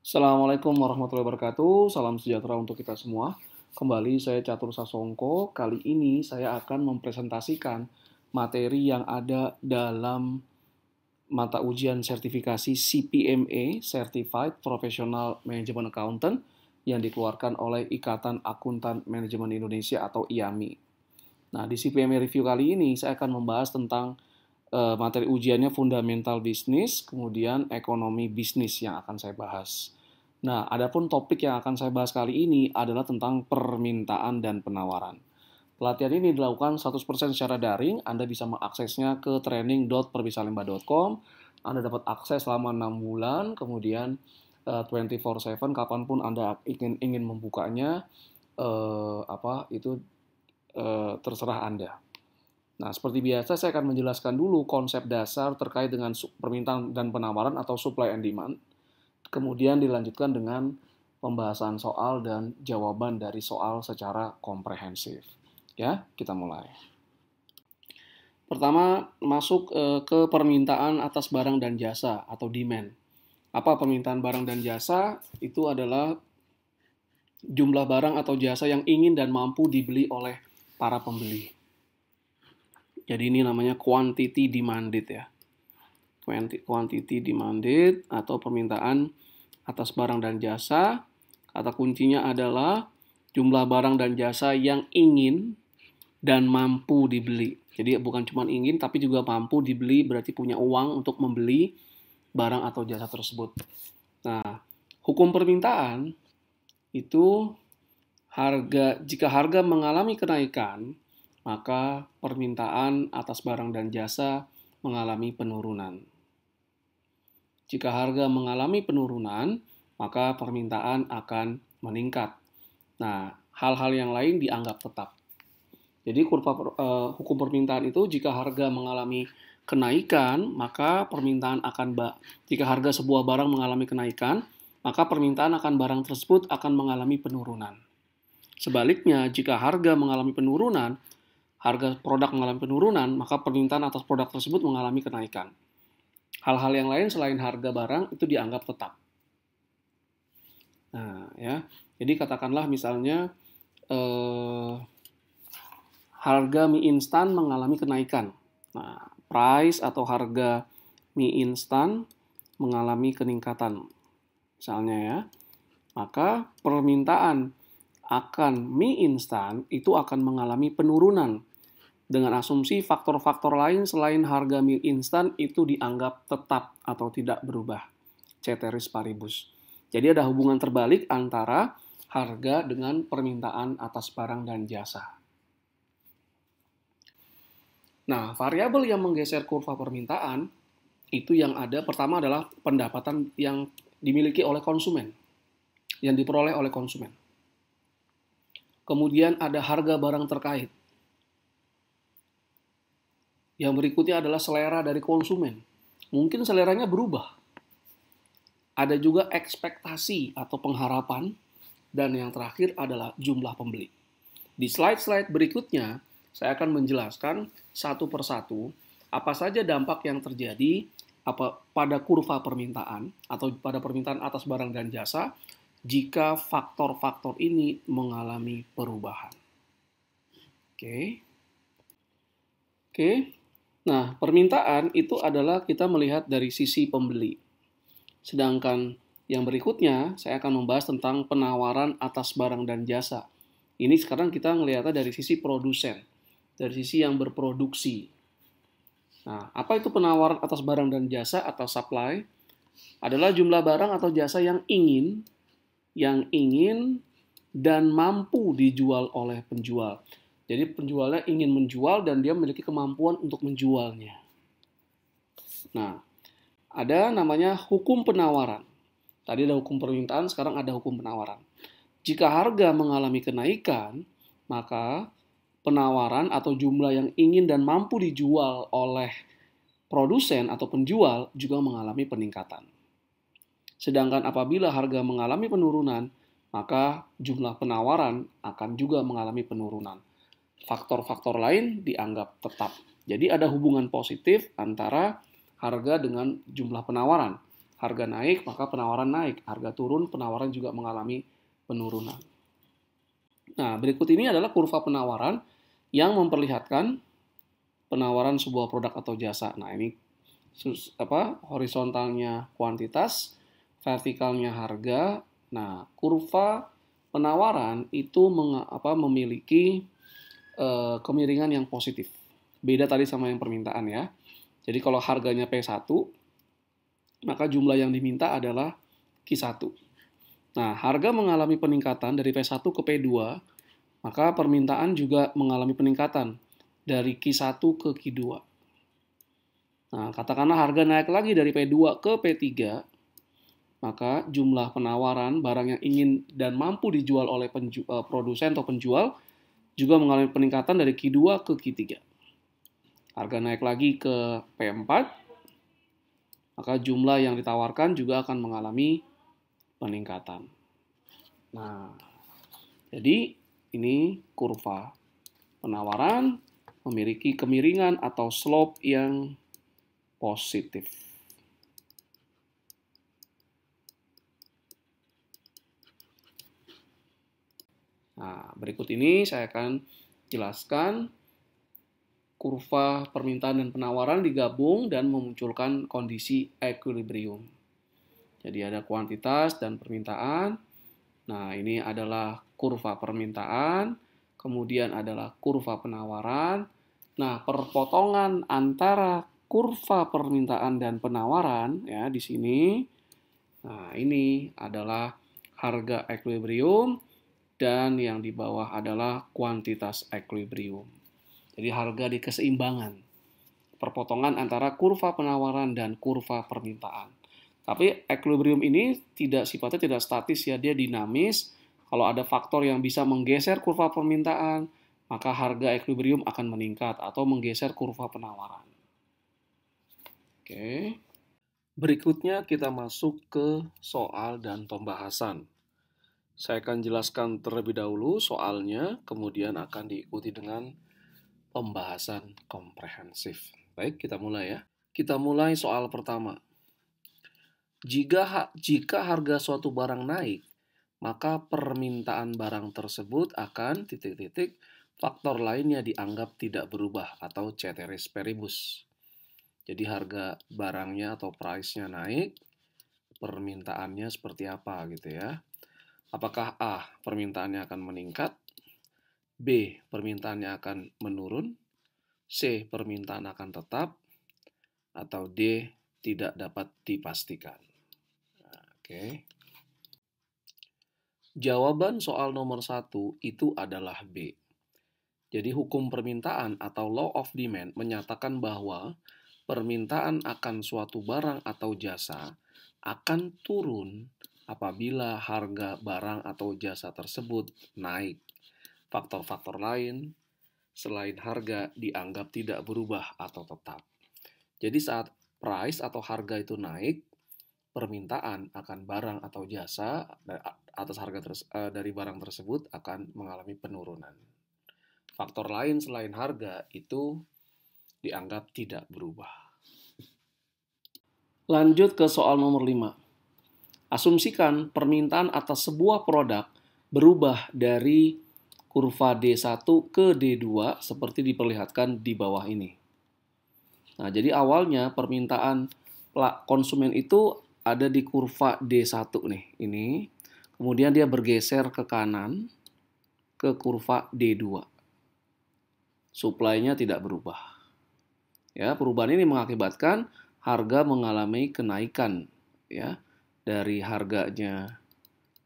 Assalamualaikum warahmatullahi wabarakatuh. Salam sejahtera untuk kita semua. Kembali saya Catur Sasongko. Kali ini saya akan mempresentasikan materi yang ada dalam mata ujian sertifikasi CPMA e, (Certified Professional Management Accountant) yang dikeluarkan oleh Ikatan Akuntan Manajemen Indonesia atau IAMI. Nah, di CPMA e review kali ini saya akan membahas tentang uh, materi ujiannya fundamental bisnis, kemudian ekonomi bisnis yang akan saya bahas. Nah, adapun topik yang akan saya bahas kali ini adalah tentang permintaan dan penawaran. Pelatihan ini dilakukan 100% secara daring, Anda bisa mengaksesnya ke training.perbisalimba.com. Anda dapat akses selama 6 bulan, kemudian uh, eh, 24/7 kapanpun Anda ingin ingin membukanya uh, apa itu uh, terserah Anda. Nah, seperti biasa saya akan menjelaskan dulu konsep dasar terkait dengan permintaan dan penawaran atau supply and demand. Kemudian dilanjutkan dengan pembahasan soal dan jawaban dari soal secara komprehensif. Ya, kita mulai. Pertama, masuk eh, ke permintaan atas barang dan jasa atau demand. Apa permintaan barang dan jasa? Itu adalah jumlah barang atau jasa yang ingin dan mampu dibeli oleh para pembeli. Jadi ini namanya quantity demanded ya. Quantity demanded atau permintaan atas barang dan jasa. Kata kuncinya adalah jumlah barang dan jasa yang ingin dan mampu dibeli. Jadi bukan cuma ingin tapi juga mampu dibeli berarti punya uang untuk membeli barang atau jasa tersebut. Nah, hukum permintaan itu harga jika harga mengalami kenaikan maka permintaan atas barang dan jasa mengalami penurunan. Jika harga mengalami penurunan, maka permintaan akan meningkat. Nah, hal-hal yang lain dianggap tetap. Jadi kurva uh, hukum permintaan itu jika harga mengalami kenaikan, maka permintaan akan ba jika harga sebuah barang mengalami kenaikan, maka permintaan akan barang tersebut akan mengalami penurunan. Sebaliknya, jika harga mengalami penurunan, harga produk mengalami penurunan, maka permintaan atas produk tersebut mengalami kenaikan. Hal-hal yang lain selain harga barang itu dianggap tetap. Nah, ya. Jadi katakanlah misalnya eh, harga mie instan mengalami kenaikan. Nah, price atau harga mie instan mengalami keningkatan. Misalnya ya. Maka permintaan akan mie instan itu akan mengalami penurunan dengan asumsi faktor-faktor lain selain harga mie instan itu dianggap tetap atau tidak berubah. Ceteris paribus. Jadi ada hubungan terbalik antara harga dengan permintaan atas barang dan jasa. Nah, variabel yang menggeser kurva permintaan itu yang ada pertama adalah pendapatan yang dimiliki oleh konsumen, yang diperoleh oleh konsumen. Kemudian ada harga barang terkait yang berikutnya adalah selera dari konsumen. Mungkin seleranya berubah. Ada juga ekspektasi atau pengharapan. Dan yang terakhir adalah jumlah pembeli. Di slide-slide berikutnya, saya akan menjelaskan satu persatu apa saja dampak yang terjadi apa pada kurva permintaan atau pada permintaan atas barang dan jasa jika faktor-faktor ini mengalami perubahan. Oke. Okay. Oke, okay. Nah, permintaan itu adalah kita melihat dari sisi pembeli. Sedangkan yang berikutnya, saya akan membahas tentang penawaran atas barang dan jasa. Ini sekarang kita melihatnya dari sisi produsen, dari sisi yang berproduksi. Nah, apa itu penawaran atas barang dan jasa atau supply? Adalah jumlah barang atau jasa yang ingin, yang ingin dan mampu dijual oleh penjual. Jadi penjualnya ingin menjual dan dia memiliki kemampuan untuk menjualnya. Nah, ada namanya hukum penawaran. Tadi ada hukum permintaan, sekarang ada hukum penawaran. Jika harga mengalami kenaikan, maka penawaran atau jumlah yang ingin dan mampu dijual oleh produsen atau penjual juga mengalami peningkatan. Sedangkan apabila harga mengalami penurunan, maka jumlah penawaran akan juga mengalami penurunan faktor-faktor lain dianggap tetap. Jadi ada hubungan positif antara harga dengan jumlah penawaran. Harga naik, maka penawaran naik. Harga turun, penawaran juga mengalami penurunan. Nah, berikut ini adalah kurva penawaran yang memperlihatkan penawaran sebuah produk atau jasa. Nah, ini apa horizontalnya kuantitas, vertikalnya harga. Nah, kurva penawaran itu meng, apa, memiliki Eh, kemiringan yang positif. Beda tadi sama yang permintaan ya. Jadi kalau harganya P1, maka jumlah yang diminta adalah Q1. Nah, harga mengalami peningkatan dari P1 ke P2, maka permintaan juga mengalami peningkatan dari Q1 ke Q2. Nah, katakanlah harga naik lagi dari P2 ke P3, maka jumlah penawaran barang yang ingin dan mampu dijual oleh eh, produsen atau penjual juga mengalami peningkatan dari Q2 ke Q3. Harga naik lagi ke P4, maka jumlah yang ditawarkan juga akan mengalami peningkatan. Nah, jadi ini kurva penawaran memiliki kemiringan atau slope yang positif. Nah, berikut ini saya akan jelaskan kurva permintaan dan penawaran digabung dan memunculkan kondisi equilibrium. Jadi ada kuantitas dan permintaan. Nah, ini adalah kurva permintaan, kemudian adalah kurva penawaran. Nah, perpotongan antara kurva permintaan dan penawaran ya di sini. Nah, ini adalah harga equilibrium dan yang di bawah adalah kuantitas equilibrium. Jadi harga di keseimbangan, perpotongan antara kurva penawaran dan kurva permintaan. Tapi equilibrium ini tidak sifatnya tidak statis ya, dia dinamis. Kalau ada faktor yang bisa menggeser kurva permintaan, maka harga equilibrium akan meningkat atau menggeser kurva penawaran. Oke. Berikutnya kita masuk ke soal dan pembahasan. Saya akan jelaskan terlebih dahulu soalnya, kemudian akan diikuti dengan pembahasan komprehensif. Baik, kita mulai ya. Kita mulai soal pertama. Jika, jika harga suatu barang naik, maka permintaan barang tersebut akan titik-titik faktor lainnya dianggap tidak berubah atau ceteris peribus. Jadi harga barangnya atau price-nya naik, permintaannya seperti apa gitu ya. Apakah A. Permintaannya akan meningkat, B. Permintaannya akan menurun, C. Permintaan akan tetap, atau D. Tidak dapat dipastikan. Oke. Jawaban soal nomor satu itu adalah B. Jadi hukum permintaan atau law of demand menyatakan bahwa permintaan akan suatu barang atau jasa akan turun apabila harga barang atau jasa tersebut naik. Faktor-faktor lain selain harga dianggap tidak berubah atau tetap. Jadi saat price atau harga itu naik, permintaan akan barang atau jasa eh, atas harga eh, dari barang tersebut akan mengalami penurunan. Faktor lain selain harga itu dianggap tidak berubah. Lanjut ke soal nomor 5. Asumsikan permintaan atas sebuah produk berubah dari kurva D1 ke D2 seperti diperlihatkan di bawah ini. Nah, jadi awalnya permintaan konsumen itu ada di kurva D1 nih, ini. Kemudian dia bergeser ke kanan ke kurva D2. Suplainya tidak berubah. Ya, perubahan ini mengakibatkan harga mengalami kenaikan, ya dari harganya.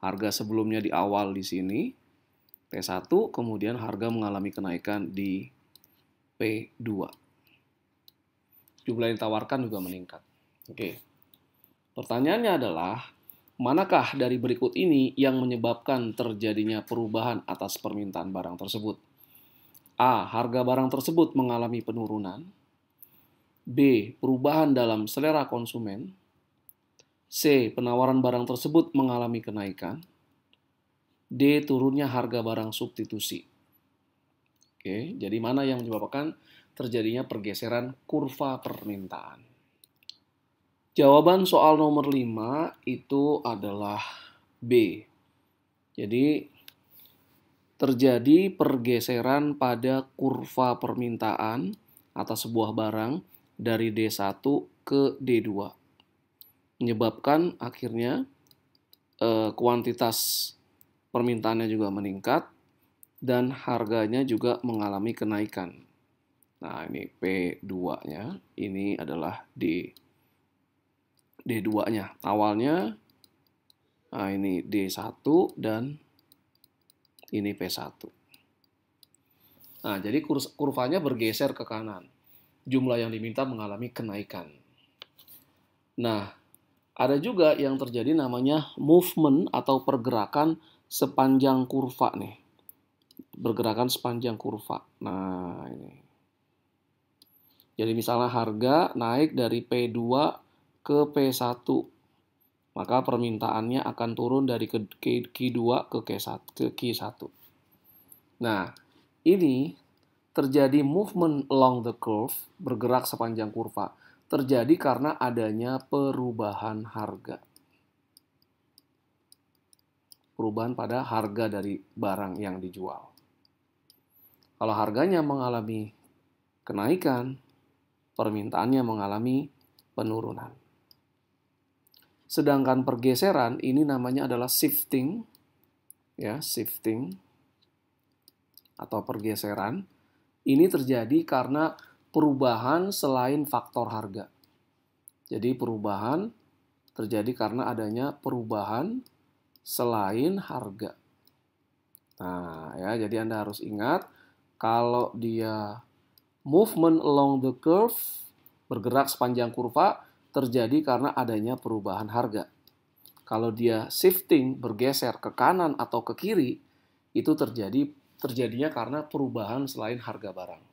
Harga sebelumnya di awal di sini, p 1 kemudian harga mengalami kenaikan di P2. Jumlah yang ditawarkan juga meningkat. Oke. Pertanyaannya adalah, manakah dari berikut ini yang menyebabkan terjadinya perubahan atas permintaan barang tersebut? A. Harga barang tersebut mengalami penurunan. B. Perubahan dalam selera konsumen. C. Penawaran barang tersebut mengalami kenaikan. D. Turunnya harga barang substitusi. Oke, jadi mana yang menyebabkan terjadinya pergeseran kurva permintaan? Jawaban soal nomor 5 itu adalah B. Jadi terjadi pergeseran pada kurva permintaan atas sebuah barang dari D1 ke D2 menyebabkan akhirnya eh, kuantitas permintaannya juga meningkat dan harganya juga mengalami kenaikan. Nah, ini P2-nya, ini adalah D. D2-nya. Awalnya nah ini D1 dan ini P1. Nah, jadi kurvanya bergeser ke kanan. Jumlah yang diminta mengalami kenaikan. Nah, ada juga yang terjadi namanya movement atau pergerakan sepanjang kurva nih. Pergerakan sepanjang kurva. Nah, ini. Jadi misalnya harga naik dari P2 ke P1. Maka permintaannya akan turun dari ke Q2 ke Q1. Nah, ini terjadi movement along the curve, bergerak sepanjang kurva terjadi karena adanya perubahan harga. Perubahan pada harga dari barang yang dijual. Kalau harganya mengalami kenaikan, permintaannya mengalami penurunan. Sedangkan pergeseran ini namanya adalah shifting ya, shifting atau pergeseran. Ini terjadi karena perubahan selain faktor harga. Jadi perubahan terjadi karena adanya perubahan selain harga. Nah, ya jadi Anda harus ingat kalau dia movement along the curve bergerak sepanjang kurva terjadi karena adanya perubahan harga. Kalau dia shifting bergeser ke kanan atau ke kiri itu terjadi terjadinya karena perubahan selain harga barang.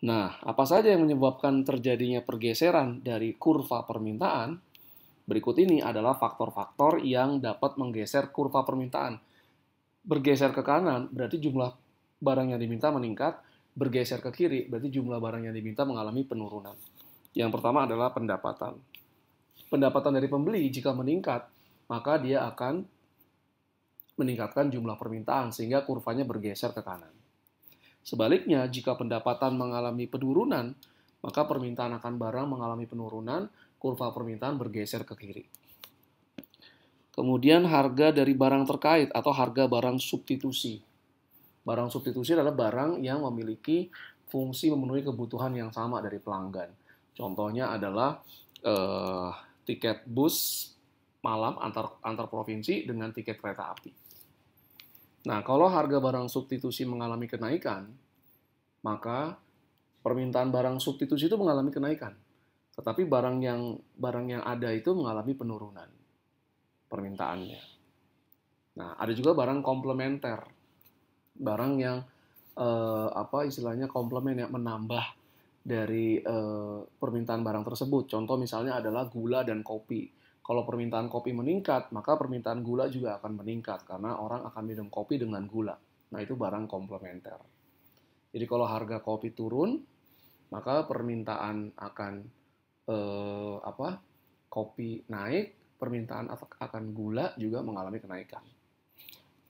Nah, apa saja yang menyebabkan terjadinya pergeseran dari kurva permintaan? Berikut ini adalah faktor-faktor yang dapat menggeser kurva permintaan. Bergeser ke kanan berarti jumlah barang yang diminta meningkat, bergeser ke kiri berarti jumlah barang yang diminta mengalami penurunan. Yang pertama adalah pendapatan. Pendapatan dari pembeli jika meningkat, maka dia akan meningkatkan jumlah permintaan sehingga kurvanya bergeser ke kanan. Sebaliknya, jika pendapatan mengalami penurunan, maka permintaan akan barang mengalami penurunan, kurva permintaan bergeser ke kiri. Kemudian harga dari barang terkait atau harga barang substitusi. Barang substitusi adalah barang yang memiliki fungsi memenuhi kebutuhan yang sama dari pelanggan. Contohnya adalah eh, tiket bus malam antar antar provinsi dengan tiket kereta api. Nah, kalau harga barang substitusi mengalami kenaikan, maka permintaan barang substitusi itu mengalami kenaikan. Tetapi barang yang barang yang ada itu mengalami penurunan permintaannya. Nah, ada juga barang komplementer. Barang yang eh, apa istilahnya komplement yang menambah dari eh, permintaan barang tersebut. Contoh misalnya adalah gula dan kopi kalau permintaan kopi meningkat, maka permintaan gula juga akan meningkat karena orang akan minum kopi dengan gula. Nah, itu barang komplementer. Jadi kalau harga kopi turun, maka permintaan akan eh, apa? kopi naik, permintaan akan gula juga mengalami kenaikan.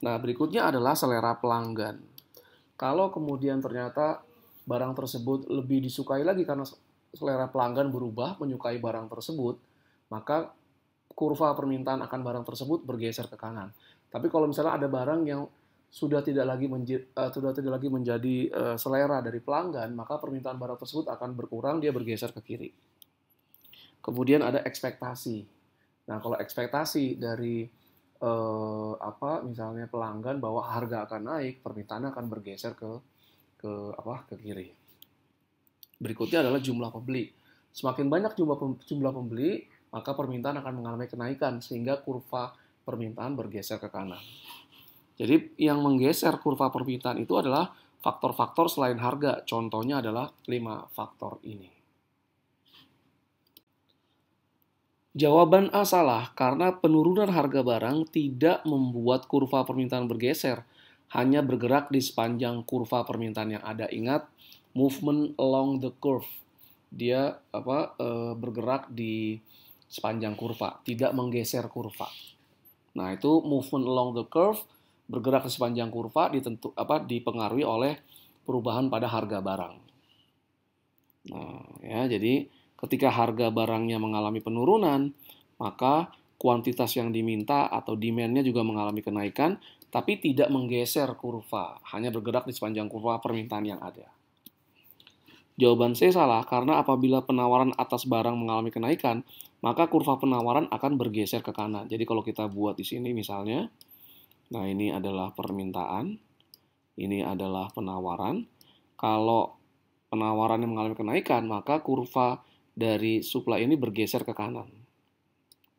Nah, berikutnya adalah selera pelanggan. Kalau kemudian ternyata barang tersebut lebih disukai lagi karena selera pelanggan berubah menyukai barang tersebut, maka kurva permintaan akan barang tersebut bergeser ke kanan. Tapi kalau misalnya ada barang yang sudah tidak lagi menjadi, uh, eh, sudah tidak lagi menjadi uh, selera dari pelanggan, maka permintaan barang tersebut akan berkurang, dia bergeser ke kiri. Kemudian ada ekspektasi. Nah, kalau ekspektasi dari uh, apa misalnya pelanggan bahwa harga akan naik, permintaan akan bergeser ke ke apa ke kiri. Berikutnya adalah jumlah pembeli. Semakin banyak jumlah pembeli maka permintaan akan mengalami kenaikan sehingga kurva permintaan bergeser ke kanan. Jadi yang menggeser kurva permintaan itu adalah faktor-faktor selain harga. Contohnya adalah lima faktor ini. Jawaban A salah karena penurunan harga barang tidak membuat kurva permintaan bergeser, hanya bergerak di sepanjang kurva permintaan yang ada. Ingat, movement along the curve. Dia apa eh, bergerak di sepanjang kurva, tidak menggeser kurva. Nah, itu movement along the curve bergerak ke sepanjang kurva ditentu apa dipengaruhi oleh perubahan pada harga barang. Nah, ya jadi ketika harga barangnya mengalami penurunan, maka kuantitas yang diminta atau demand-nya juga mengalami kenaikan, tapi tidak menggeser kurva, hanya bergerak di sepanjang kurva permintaan yang ada. Jawaban C salah karena apabila penawaran atas barang mengalami kenaikan, maka kurva penawaran akan bergeser ke kanan. Jadi kalau kita buat di sini misalnya, nah ini adalah permintaan, ini adalah penawaran. Kalau penawaran yang mengalami kenaikan, maka kurva dari supply ini bergeser ke kanan.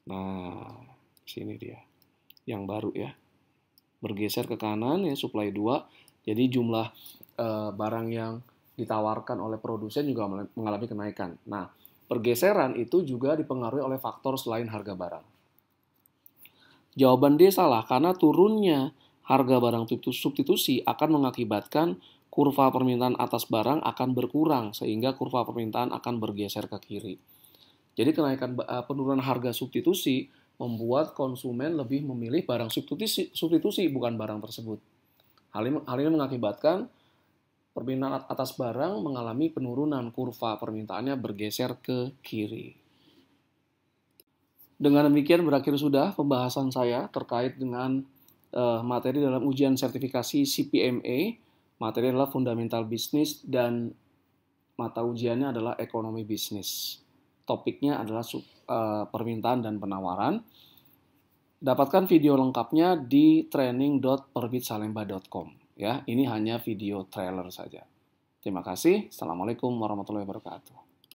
Nah, sini dia. Yang baru ya. Bergeser ke kanan ya supply 2. Jadi jumlah e, barang yang ditawarkan oleh produsen juga mengalami kenaikan. Nah, pergeseran itu juga dipengaruhi oleh faktor selain harga barang. Jawaban D salah karena turunnya harga barang substitusi akan mengakibatkan kurva permintaan atas barang akan berkurang sehingga kurva permintaan akan bergeser ke kiri. Jadi kenaikan eh, penurunan harga substitusi membuat konsumen lebih memilih barang substitusi, substitusi bukan barang tersebut. Hal ini, hal ini mengakibatkan permintaan atas barang mengalami penurunan kurva permintaannya bergeser ke kiri. Dengan demikian berakhir sudah pembahasan saya terkait dengan uh, materi dalam ujian sertifikasi CPMA. E. Materi adalah fundamental bisnis dan mata ujiannya adalah ekonomi bisnis. Topiknya adalah uh, permintaan dan penawaran. Dapatkan video lengkapnya di training.perbitsalemba.com. Ya, ini hanya video trailer saja. Terima kasih. Assalamualaikum warahmatullahi wabarakatuh.